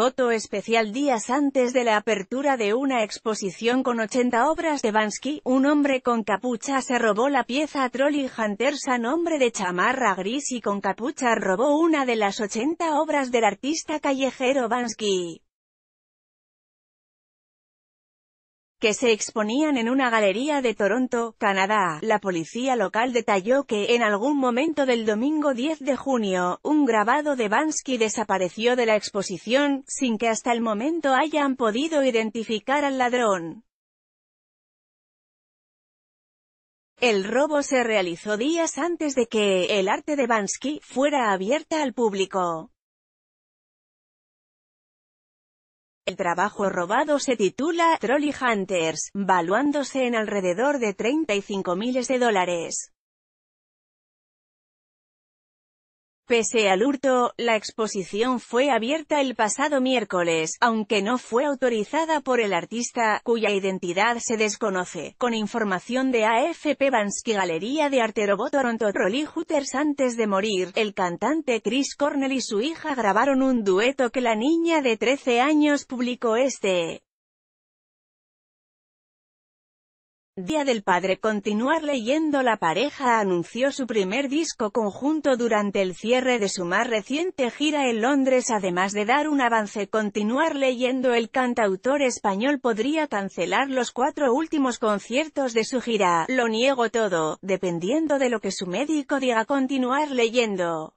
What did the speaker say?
foto especial días antes de la apertura de una exposición con 80 obras de Bansky, un hombre con capucha se robó la pieza Trolley Hunters a nombre de chamarra gris y con capucha robó una de las 80 obras del artista callejero Bansky. que se exponían en una galería de Toronto, Canadá. La policía local detalló que, en algún momento del domingo 10 de junio, un grabado de Bansky desapareció de la exposición, sin que hasta el momento hayan podido identificar al ladrón. El robo se realizó días antes de que el arte de Bansky fuera abierta al público. El trabajo robado se titula Trolley Hunters, valuándose en alrededor de 35 miles de dólares. Pese al hurto, la exposición fue abierta el pasado miércoles, aunque no fue autorizada por el artista, cuya identidad se desconoce, con información de AFP Bansky Galería de Arte Robot Toronto Rolly Hooters Antes de morir, el cantante Chris Cornell y su hija grabaron un dueto que la niña de 13 años publicó este Día del Padre Continuar leyendo La pareja anunció su primer disco conjunto durante el cierre de su más reciente gira en Londres además de dar un avance Continuar leyendo el cantautor español podría cancelar los cuatro últimos conciertos de su gira, lo niego todo, dependiendo de lo que su médico diga Continuar leyendo.